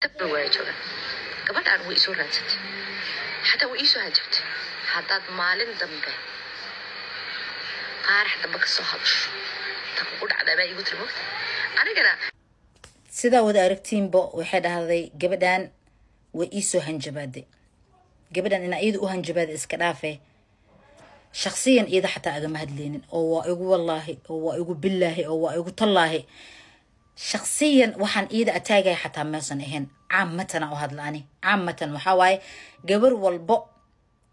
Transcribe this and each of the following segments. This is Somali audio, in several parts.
kaba waajoga gabadhaan way isoo raadsatay xataa way iisoo hajabtay haddaad maalin dambe qaarax dambe kasoo hadasho ta kugu dhacdaabaa igu tiri mogta anigana sidaa wada aragtiinba waxay dhahday gabadhaan way iisoo hanjabaade gabadhan inaa iyada u hanjabaada iska dhaafe shaksiyan iyada xataa agama hadleynin oo waa igu wallaahi oo waa igu billaahi oo waa igu tallaahi shaksiyan waxaan iida ataagaya xataa meesan ahayn caamatana oo hadla caamatan waxaa waaye gabar walbo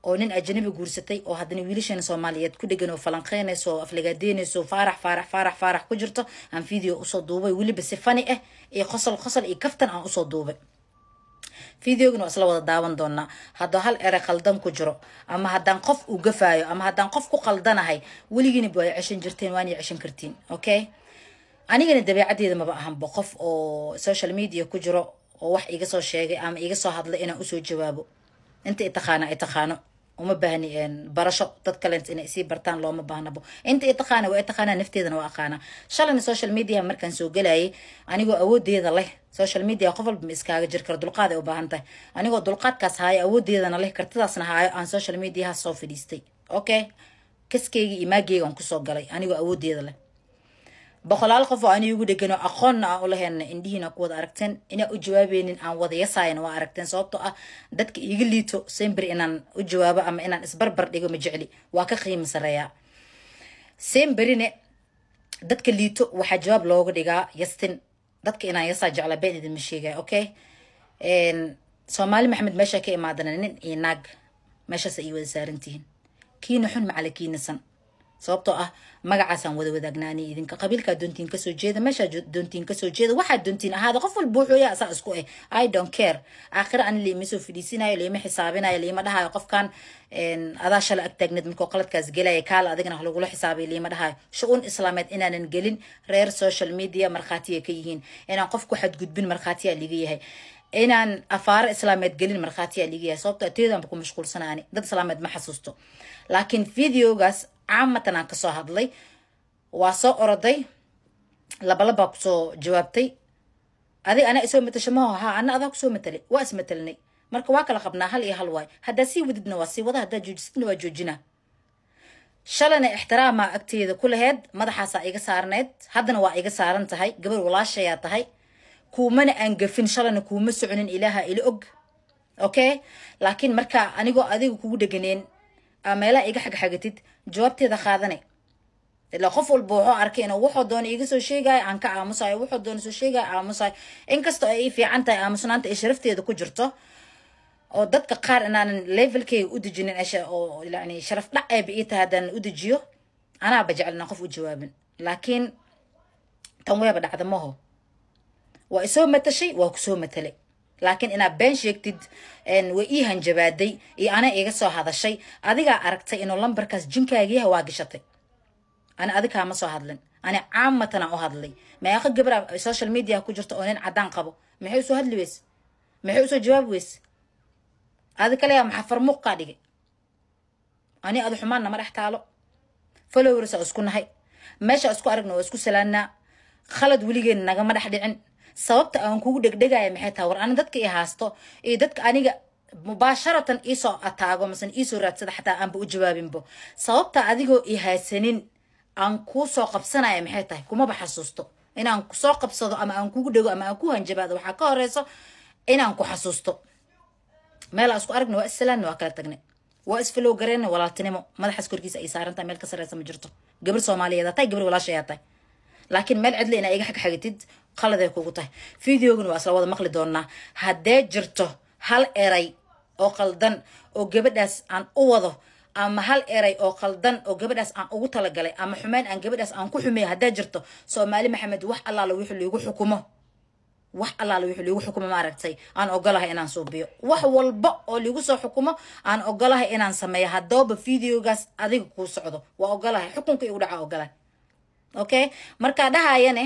oo nin ajanabi guursatay oo haddana wiilashan soomaaliyeed ku dhegan oo falanqeynayso oo aflagaadeynayso faarax faarax faarax faarax ku jirto aan video usoo duubay weliba si fani ah iyo qosol qosol iyo kaftan aan usoo duubay videogana waa isla wada daawan doonaa haddao hal ere qaldan ku jiro ama haddaan qof uu gafaayo ama haddaan qof ku qaldanahay weligiina waa ceshan jirteen waana ceshan kartiin okay أنا جن الدبي عدي ما بقى هم بقف أو سوشيال ميديا كجرا أو واحد يجي صار أم يجي هذا اللي أنا أسوي جوابه أنت إتخانة إتخانة وما بهني إن برشة تتكلمت إن إسي برتان لو ما بهنا بو أنت إتخانة وإتخانة نفتي ذن وأخانة شال إن سوشيال ميديا مركن سو جلعي أنا جو أود دي ذا الله سوشيال ميديا قفل بمسكا جر كرد القادة وبهنته أنا جو دل قاد كاس هاي أود دي ذن الله كرت داسنا هاي عن سوشيال ميديا هالصوف ليستي أوكي كسكي إيماجي عن كسوق جلعي أنا جو أود دي الله boqolaal qof oo anigu dhegano aqoonna aan u lahayn indhihiina ku wada aragteen inaan u jawaabeynin aan wada yasayan waa aragteen sababtoo ah dadka iiga liito sembri inaan u jawaabo ama inaan isbarbar dhigo ma jecli waa ka qiimo sareeyaa semberine dadka liito waxaa jawaab looga dhigaa yastin dadka inaan yasaa jecla been idinma sheegaya okay soomaali maxamed meeshaa ka imaadana nin iyo naag meeshaas ay wada saarantihiin kiina xun macala kiinasan sababtoo ah magacaasaan wada wadaagnaanay idinka qabiilkaa doontiin kasoo jeeda meeshaa doontiin kasoo jeeda waxaa doontiin ahaada qof walba wuxuuya asaa isku ah eh. i don't care aakhira ani laima soo fadhiisinayo laima xisaabinayo laima dhahayo qofkan adaa agtaagneed markoo qaladkaas gelaya kaala adigana lagula xisaabayo laima dhahayo shu-uun islaameed inaanan gelin reer social media markhaatiya ka yihiin inaan qofku xadgudbin markhaatiya laga yahay inaan afaaro islaameed gelin markhaatiya laga yahay sababto ah teedanba ku mashquulsanaani dad islaameed ma xasuusto laakiin videogaas caamatan aan kasoo hadlay waa soo oroday labalabaa kusoo jawaabtay adig anaa isoo matasha maho haa ana adaa kusoo matalay waa ismatelnay marka waa kala qabnaa hal iyo hal waay haddaa sii wadidna waa sii wada haddaa joojisatna waa joojinaa shalayna ixtiraamaa agteeda ku laheyd madaxaasaa iga saarneyd haddana waa iga saaran tahay gabar walaashayaa tahay kuumana aan gafin shalayna kuuma soconin ilaaha ila og okay laakiin markaa anigoo adiga kugu dheganeen meelaha iga xagxagatid jawaabteeda qaadane ila qof walba wuxuu arkay inuu wuxuu doona iga soo sheegaya aan ka aamusayo wuxuu doona soo sheegaya aamusayo inkastoo ay ii fiican tahay aamusnaanta ay sharafteeda ku jirto oo dadka qaar inaanan levelkeyga u dejinin oo yani sharaf dhac eeba ii tahay haddaanan u dejiyo anaaba jeclinaa qof u jawaabin laakiin tan weeba dhacda maho waa isoo matashay waa kusoo matalay laakiin inaa been sheegtid way ii hanjabaaday iyo ana iga soo hadashay adigaa aragtay inuu lambarkaas jinkaagiiha waa gashatay ana adikaa ma soo hadlin ani caamatanaa u hadlay meeqa gabra social media ku jirto oo nin caddaan qabo maxay usoo hadli weyse maxay usoo jawaab weyse adi kaleyaa maxafar muuqkaa dhigay ani adu xumaanna ma dhex taalo falowersaa isku nahay meeshaa isku aragna waa isku salaannaa khalad weligeena nagama dhex dhicin sababta aan kugu dhegdhegaya maxay tahay war ana dadka i haasto iyo dadka aniga mubaasharatan iisoo ataago masan iisoo raadsada xataa aanba u jawaabinbo sababta adigoo i haysanin aan kuu soo qabsanaya maxay tahay kumaba xasuusto inaan soo qabsado ama aan kugu dhego ama aan ku hanjabaado waxaa ka horeyso inaan ku xasuusto meel aan isku aragna waa islaamna waa kala tagnay waa isfalow gareenna walaaltinimo madaxaas korkiisa ay saarantahay meel ka sarreysa ma jirto gabar soomaaliyeed aa tahay gabar walaashayaa tahay laakiin meel cidle inaa iga xagxagitid khaladay kugu tahay videogana waa isla wada maqli doonaa haddee jirto hal eray oo qaldan oo gabadhaas aan u wado ama hal eray oo qaldan oo gabadhaas aan ugu talagalay ama xumeyn aan gabadhaas aan ku xumeeya haddaad jirto soomaali maxamed wax allaala wixu liigu xukumo wax allaala wixu liigu xukumo maaragtay aan ogolahay inaan suubiyo wax walba oo liigu soo xukumo aan ogolahay inaan sameeyo haddooba videogaas adiga kuu socdo waa ogolahay xukunka igu dhaca ogolahay okay markaa dhahayane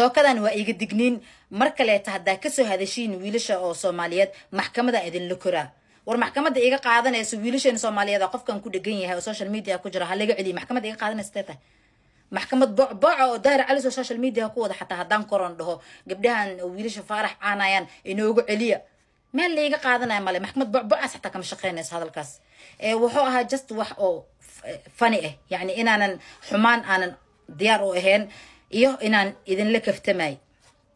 tookadan waa iga digniin mar kaleeta haddaa kasoo hadashiin wiilasha oo soomaaliyeed maxkamadaa idinla koraa war maxkamadda iga qaadanayso wiilasheena soomaaliyeed qofkan ku dhegan yahay oo social media ku jira halaga celiy maxkamada iga qaadanaysa tahay maxkamad bocboca oo daahir cali soo social media ku wada xataa haddaan koron dhaho gabdhahan wiilasha faarax caanayaan inoogu celiya meel laiga qaadanaya male maxkamad bocbocaas xataa kama shaqeynayso hadalkaas wuxuu ahaa just wax oo fani ah yacni inaanan xumaan aanan diyaar u ahayn iyo inaan idinla kaftamayo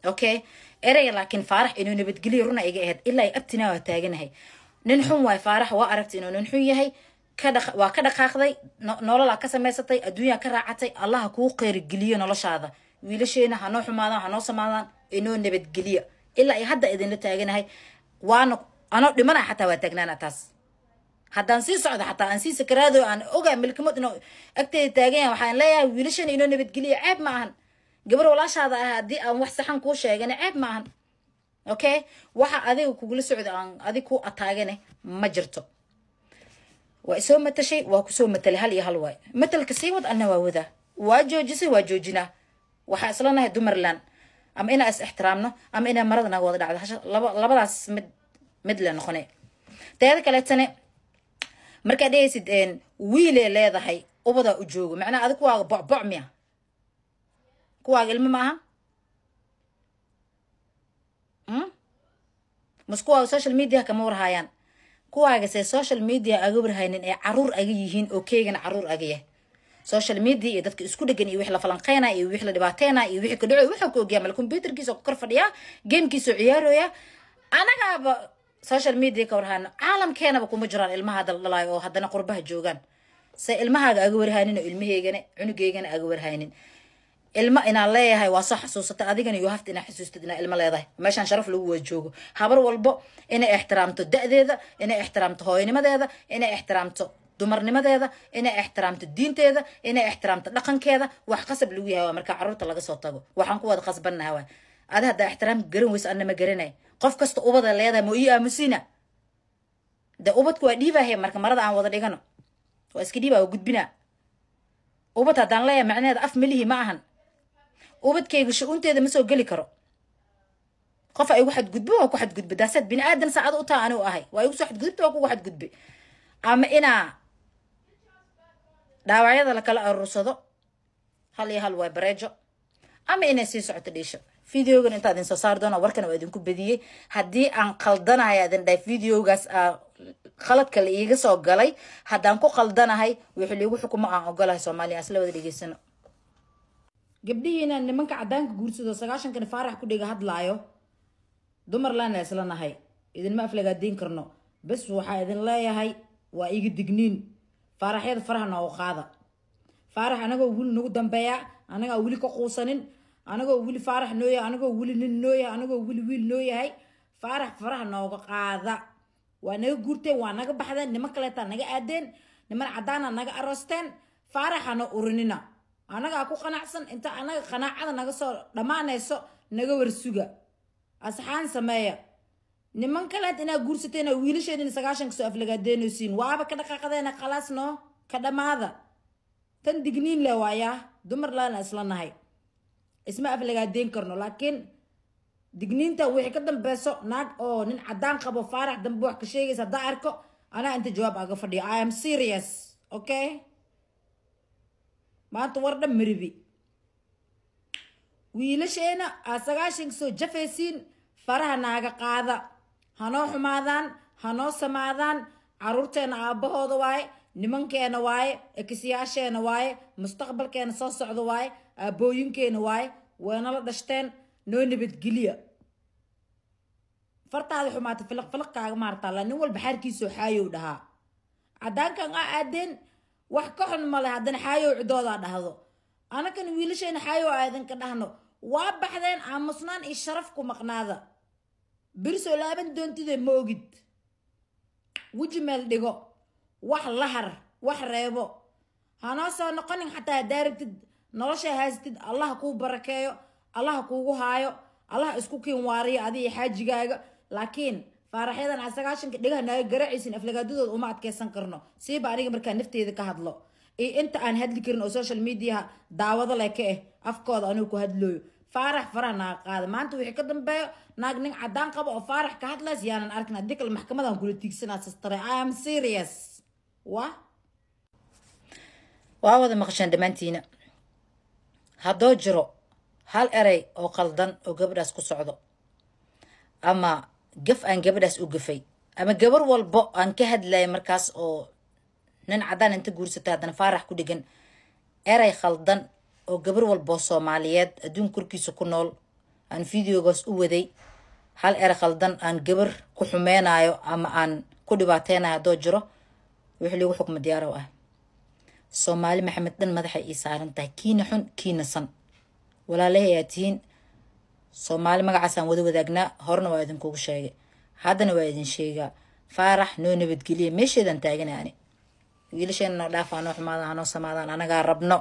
okay erey laakiin faarax inuu nabadgeliyo runa iga ahayd ilaa abtinaa waa taaganahay nin xun waay faarax waa aragta inuu nin xun yahay waa ka dhaqaaqday nololaa ka samaysatay adduunyaa ka raacatay allaha kuu qeerigeliyo noloshaada wiilasheena hanoo xumaadaan hanoo samaadaan inoo nabadgeliya ilaa i hadda idinla taaganahay waana anoo dhimana xataa waa taagnaana taas haddaan sii socdo xataa aan sii sakaraado aan ogaa milkimood inoo agteeda taagan yahay waxaan leeyahay wiilasheena inoo nabadgeliya ceeb ma ahan قبل ولا شاء هذا هذي أو وحسن كل شيء أنا عيب معهن أوكي وح هذا كقول سعود عن هذا كوا أتاعنا مجرته وأسوي مت شيء وأسوي مثل هالي هالواي مثل كسيود أنا وهذا واجو جسي واجو جنا وح أصلنا هدمر لنا أم أنا أس احترامنا أم أنا مرضنا وضع هذا حش لب لبلاس مد مدلنا خنا تيار كلات سنة مركز ديسيد ويلي لا ذا هي أبدا أجوج معنا هذا كوا بع بعمية kuwaaga ilmo ma aha mas kuwaaga social mediaha kama warhaayaan kuwaagase social media aga warhaynin ee caruur aga yihiin oo keygana caruur aga yah social media iyo dadka isku dhegan iyo wix la falanqeyna iyo wix la dhibaateyna iyo wix ka dhaco wuxuu ku ogyahay mal computerkiisa ku kor fadhiyaa gamekiisa u ciyaarooya anagaaba social media ka warhaano caalamkeenaba kuma jiraan ilmaha daldhalaay oo haddana qurbaha joogaan se ilmahaaga aga warhaynin oo ilmaheygana cunugeygana aga warhaynin ilma inaan leeyahay waa soo xasuusata adigana yo hafta inaa xasuustid inaa ilmo leedahay meeshaan sharaf lagu waajoogo habar walbo inay ixtiraamto da-deeda inay ixtiraamto hooynimadeeda inay ixtiraamto dumarnimadeeda inay ixtiraamto diinteeda inay ixtiraamto dhaqankeeda wax qasab lagu yahay waa markaa carruurta laga soo tago waxaan ku wada qasbannaha waa adi haddaa ixtiraam garan weyso adna ma garanay qof kasta ubada leedahay ma ii aamusiina de ubadku waa dhiibahay marka marada aan wada dhigano waa iska dhiiba waa gudbina ubad haddaan leeyahay macnaheeda af melihi ma ahan وبد كي يقول شؤون تي مسوي قلي كرو قف أي واحد قد بي واحد قد بي داسد بين آدم سعد أطا أنا وأهي وأي واحد قد بي واحد قد بي أما إنا داوعي هذا لك الرصدة هل هي هل ويبرجو أما إنا سيسعة ليش فيديو غن انت هذين صار دنا وركنا وادين كبدية هدي عن قلدنا هاي هذين ده فيديو غس آه، خلط كل إيجس أو قلي هدا عنكو قلدنا هاي ويحلي وحكم عن أقوله آه، سومالي أصله ودي جسنا gabdhihiina nimanka cadaanka guursado sagaashankana faarax kudhiga hadlaayo dumarlaana islanahay idinma aflagaadeyn karno bes waxaa idin leeyahay waa iga digniin faaraxyada faraha noogu qaada faarax anagoo weli nagu dambeeya anagaa weli ka quusanin anagoo weli faarax nooyahay anagoo weli nin nooyahay anagoo weli wiil nooyahay faarax faraha nooga qaada waa naga guurteen waa naga baxdeen niman kaleetaa naga aadeen niman cadaana ah naga aroosteen faaraxana urinina anagaa ku qanacsan inta anaga qanaacada naga soo dhammaanayso naga warsuga asxaan sameeya niman kaleed inaa guursatayna wiilasheenin sagaashan kasoo aflagaadeenaysiin waaba ka dhaqaaqadeena khalaas ka dhammaada tan digniin leh waayaa dumar lana isla nahay isma aflagaadeen karno laakiin digniinta wixii ka dambeyso naag oo nin cadaan qabo faarax dambe wax ka sheegaysa haddaa arko anaa inta jawaab aga fadhiyo i am serious okay maanta war dhan maribi wiilasheena aad sagaashan kasoo jafaysiin faraha naaga qaada hanoo xumaadaan hanoo samaadaan caruurteena aabahooda waaye nimankeena waaye ekisiyaasheena waaye mustaqbalkeena soo socda waaye aabooyinkeena waaye waynala dhashteen noo nabadgeliya fartaada xumaata filaq filaqkaaga maartaa nin walba xaarkiisoo xaayow dhahaa cadaankan a aadeen wax ka xun male haddana xaayow cidoodaa dhahdo anakan wiilasheena xaayow aa idinka dhahno waa baxdeen aamusnaan iyo sharaf ku maqnaada beri laaban doontide ma weji meel dhigo wax lahar wax reebo hanoo soo noqonin xataa hadaaragtid nolosha haastid allaha kuu barakeeyo allaha kuugu haayo allaha isku kiin waariyo adiga xaajigaaga laakiin faaraxyadan aan sagaashanka dhegahanaga garaaciisin aflagaadadooda uma adkeysan karno siiba aniga markaa nafteeda ka hadlo iyo inta aan hadli karin oo social mediaha daawado leh eh, ka ah afkooda anugu ku hadlooyo faarax faraha naga qaada maanta wixii ka dambeeyo naag nin cadaan qabo oo faarax ka hadlays yaanan arkin haddii maxkamadan kula tiigsanaa sistare i serious wa waa wada maqashaan dhammaantiina haddoo jiro hal erey oo qaldan oo gabadhaas ku socdo ama gaf aan gabadhaas u gafay ama gabar walbo aan ka hadlaya markaas oo nin cadaan inta guursata haddana faarax ku dhegan eray khaldan oo gabar walboo soomaaliyeed adduun korkiisa ku nool aan videogaas u waday hal eray khaldan aan gabar ku xumeynayo ama aan ku dhibaateynayo haddoo jiro wixii lagu xukmo diyaaro ah soomaali maxamed dhan madaxay ii saaran tahay kiina xun kiina san walaalahay aa tihiin soomaali magacaasaan wada wadaagnaa horna waa idinkugu sheegay haddana waa idin sheegaa faarax noo nabadgeliya meesheedan taagana ani wiilasheen noo dhaafaa noo xumaadaan hanoo samaadaan anagaa rabno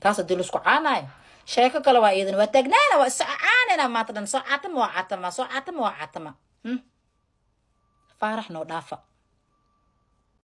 taas haddii laisku caanayo sheeko kale waa iyadana waa taagnaana waa iscaanayna maanta dhan soo catama waa catama soo catama waa catama hmm? faarax noo dhaafa